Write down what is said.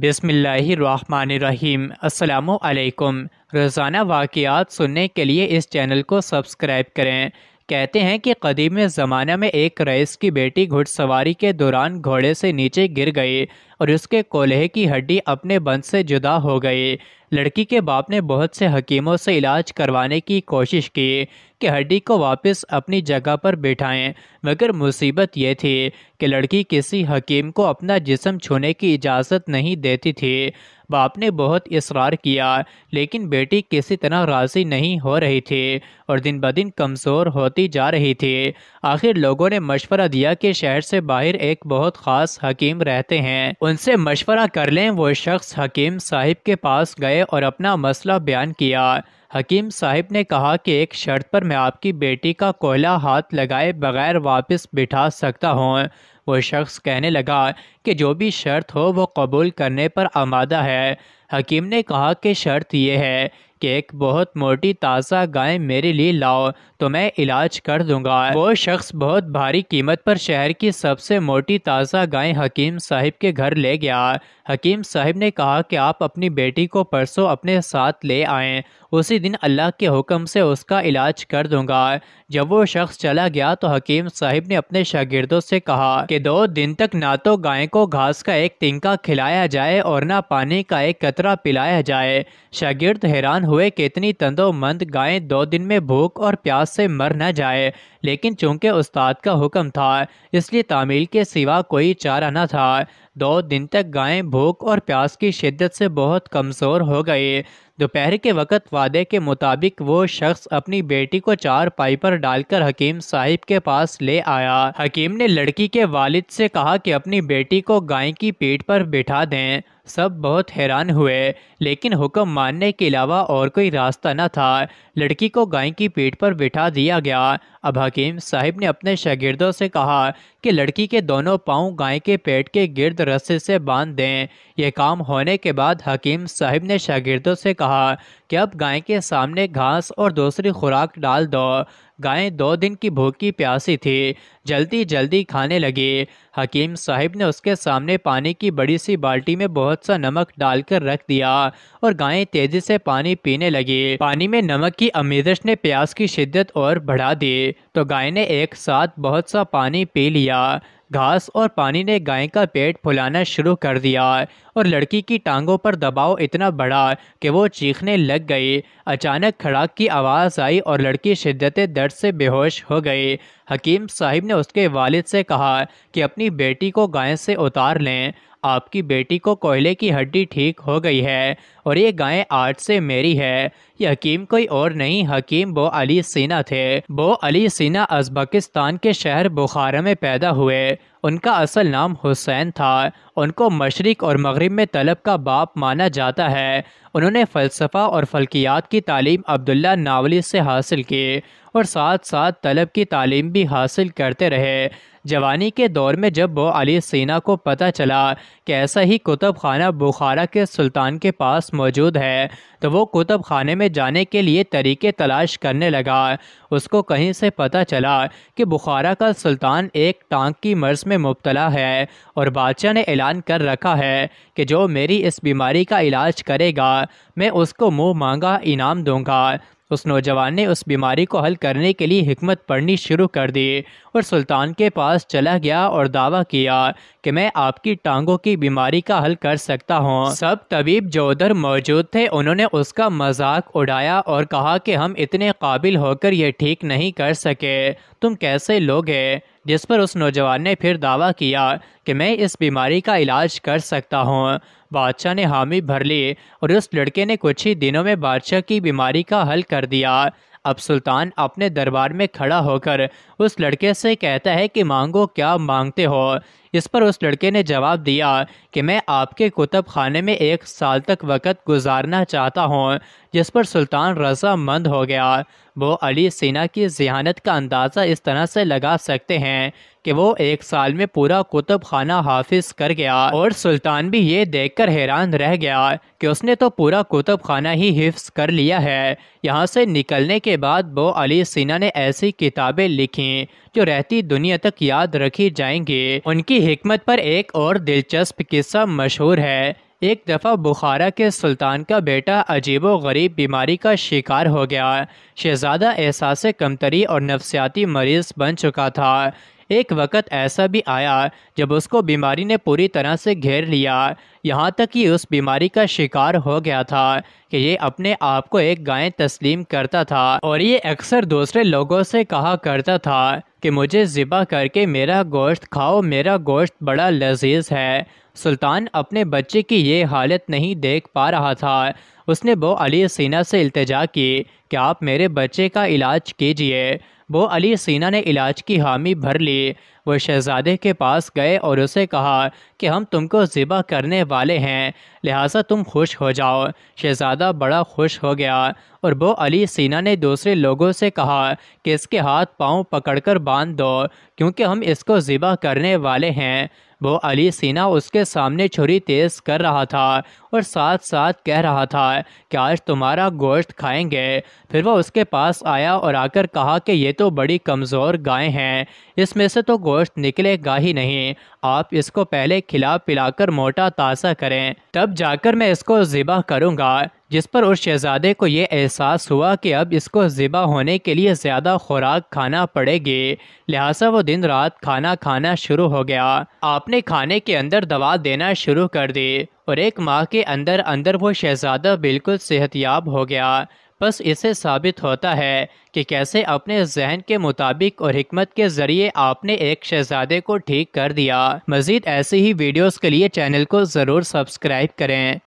बिसमीम् अल्लाम रोज़ाना वाक़ सुनने के लिए इस चैनल को सब्सक्राइब करें कहते हैं कि कदीम ज़माना में एक रईस की बेटी घुड़सवारी के दौरान घोड़े से नीचे गिर गई और उसके कोल्हे की हड्डी अपने बंद से जुदा हो गई लड़की के बाप ने बहुत से हकीमों से इलाज करवाने की कोशिश की कि हड्डी को वापस अपनी जगह पर बिठाएं मगर मुसीबत यह थी कि लड़की किसी हकीम को अपना जिसम छूने की इजाज़त नहीं देती थी बाप ने बहुत इसरार किया लेकिन बेटी किसी तरह राजी नहीं हो रही थी और दिन ब दिन कमज़ोर होती जा रही थी आखिर लोगों ने मशवरा दिया कि शहर से बाहर एक बहुत ख़ास हकीम रहते हैं उनसे मशवरा कर लें वो शख्स हकीम साहिब के पास गए और अपना मसला बयान किया हकीम साहिब ने कहा कि एक शर्त पर मैं आपकी बेटी का कोयला हाथ लगाए बगैर वापस बिठा सकता हूँ वो शख्स कहने लगा कि जो भी शर्त हो वो कबूल करने पर आमादा है हकीम ने कहा कि शर्त यह है कि एक बहुत मोटी ताज़ा गाय मेरे लिए लाओ तो मैं इलाज कर दूंगा वो शख्स बहुत भारी कीमत पर शहर की सबसे मोटी ताज़ा गाय हकीम साहिब के घर ले गया हकीम साहिब ने कहा कि आप अपनी बेटी को परसों अपने साथ ले आए उसी दिन अल्लाह के हुक्म से उसका इलाज कर दूंगा जब वो शख्स चला गया तो हकीम साहिब ने अपने शागिर्दों से कहा कि दो दिन तक ना तो गाय को घास का एक तिनका खिलाया जाए और ना पानी का एक कतरा पिलाया जाए शागिर्द हैरान हुए कितनी तंदोमंद गायें दो दिन में भूख और प्यास से मर न जाए लेकिन चूंकि उस्ताद का हुक्म था इसलिए तामील के सिवा कोई चारा न था दो दिन तक गायें भूख और प्यास की शिद्दत से बहुत कमज़ोर हो गई दोपहर के वक़्त वादे के मुताबिक वो शख्स अपनी बेटी को चार पाई पर डालकर हकीम साहिब के पास ले आया हकीम ने लड़की के वालिद से कहा कि अपनी बेटी को गाय की पीठ पर बिठा दें सब बहुत हैरान हुए लेकिन हुक्म मानने के अलावा और कोई रास्ता न था लड़की को गाय की पीठ पर बिठा दिया गया अब हकीम साहिब ने अपने शागिर्दों से कहा कि लड़की के दोनों पाँव गाय के पेट के गिर्द रस्से से बांध दें यह काम होने के बाद हकीम साहिब ने शागिर्दों से कहा कहा कि अब गाय के सामने घास और दूसरी खुराक डाल दो गाय दो दिन की भूखी प्यासी थी जल्दी जल्दी खाने लगी हकीम साहिब ने उसके सामने पानी की बड़ी सी बाल्टी में बहुत सा नमक डालकर रख दिया और गाय तेजी से पानी पीने लगी पानी में नमक की अमीरश ने प्यास की शिद्दत और बढ़ा दी तो गाय ने एक साथ बहुत सा पानी पी लिया घास और पानी ने गाय का पेट फुलाना शुरू कर दिया और लड़की की टांगों पर दबाव इतना बढ़ा कि वो चीखने लग गई अचानक खड़ाक की आवाज़ आई और लड़की शिद्दत दर्द से बेहोश हो गई हकीम साहिब ने उसके वालिद से कहा कि अपनी बेटी को गाय से उतार लें आपकी बेटी को कोयले की हड्डी ठीक हो गई है और ये गाय आज से मेरी है ये हकीम कोई और नहीं हकीम बो अली सीना थे बो अली सीना अजबकिस्तान के शहर बुखारा में पैदा हुए उनका असल नाम हुसैन था उनको मशरक़ और मगरब में तलब का बाप माना जाता है उन्होंने फ़लसफ़ा और फल्कियात की तालीम अब्दुल्ला नावली से हासिल की और साथ साथ तलब की तालीम भी हासिल करते रहे जवानी के दौर में जब वो अली सीना को पता चला कि ऐसा ही कुतब खाना बुखारा के सुल्तान के पास मौजूद है तो वो कुतब खाने में जाने के लिए तरीके तलाश करने लगा उसको कहीं से पता चला कि बुखारा का सुल्तान एक टांग की मर्ज़ में मुबतला है और बादशाह ने ऐलान कर रखा है कि जो मेरी इस बीमारी का इलाज करेगा मैं उसको मुँह मांगा इनाम दूंगा उस नौजवान ने उस बीमारी को हल करने के लिए हमत पढ़नी शुरू कर दी और सुल्तान के पास चला गया और दावा किया कि मैं आपकी टांगों की बीमारी का हल कर सकता हूँ सब तबीब जो उधर मौजूद थे उन्होंने उसका मजाक उड़ाया और कहा कि हम इतने काबिल होकर यह ठीक नहीं कर सके तुम कैसे लोग है जिस पर उस नौजवान ने फिर दावा किया कि मैं इस बीमारी का इलाज कर सकता हूँ बादशाह ने हामी भर ली और उस लड़के ने कुछ ही दिनों में बादशाह की बीमारी का हल कर कर दिया अब सुल्तान अपने दरबार में खड़ा होकर उस लड़के से कहता है कि मांगो क्या मांगते हो इस पर उस लड़के ने जवाब दिया कि मैं आपके कुतब खाने में एक साल तक वक़्त गुजारना चाहता हूँ जिस पर सुल्तान रजामंद हो गया वो अली सिन्हा की जहानत का अंदाज़ा इस तरह से लगा सकते हैं कि वो एक साल में पूरा कुतुब खाना हाफिज कर गया और सुल्तान भी ये देखकर हैरान रह गया कि उसने तो पूरा कुतुब खाना ही हिफ्स कर लिया है यहाँ से निकलने के बाद वो अली सिन्हा ने ऐसी किताबें लिखीं जो रहती दुनिया तक याद रखी जाएंगी उनकी हमत पर एक और दिलचस्प किस्सा मशहूर है एक दफ़ा बुखारा के सुल्तान का बेटा अजीब गरीब बीमारी का शिकार हो गया शहजादा एहसास कमतरी और नफसियाती मरीज़ बन चुका था एक वक़्त ऐसा भी आया जब उसको बीमारी ने पूरी तरह से घेर लिया यहाँ तक कि उस बीमारी का शिकार हो गया था कि ये अपने आप को एक गाय तस्लीम करता था और ये अक्सर दूसरे लोगों से कहा करता था कि मुझे ज़िबा करके मेरा गोश्त खाओ मेरा गोश्त बड़ा लजीज है सुल्तान अपने बच्चे की ये हालत नहीं देख पा रहा था उसने वो अली सीना से इल्तजा की कि आप मेरे बच्चे का इलाज कीजिए वो अली सीना ने इलाज की हामी भर ली वो शहजादे के पास गए और उसे कहा कि हम तुमको ज़िबा करने वाले हैं लिहाजा तुम खुश हो जाओ शहजादा बड़ा खुश हो गया और वो अली सीना ने दूसरे लोगों से कहा कि इसके हाथ पाँव पकड़कर बांध दो क्योंकि हम इसको ज़िबा करने वाले हैं वो अली सीना उसके सामने छुरी तेज़ कर रहा था और साथ साथ कह रहा था कि आज तुम्हारा गोश्त खाएंगे फिर वह उसके पास आया और आकर कहा कि ये तो बड़ी कमज़ोर गाय हैं इसमें से तो गोश्त निकलेगा ही नहीं आप इसको पहले खिला पिलाकर मोटा ताज़ा करें तब जाकर मैं इसको ज़िबा करूँगा जिस पर उस शहजादे को यह एहसास हुआ कि अब इसको ज़िबा होने के लिए ज़्यादा खुराक खाना पड़ेगी लिहाजा वो दिन रात खाना खाना शुरू हो गया आपने खाने के अंदर दवा देना शुरू कर दी और एक माह के अंदर अंदर वो शहजादा बिल्कुल सेहतियाब हो गया बस इसे साबित होता है कि कैसे अपने जहन के मुताबिक और हमत के ज़रिए आपने एक शहजादे को ठीक कर दिया मज़ीद ऐसी ही वीडियोस के लिए चैनल को ज़रूर सब्सक्राइब करें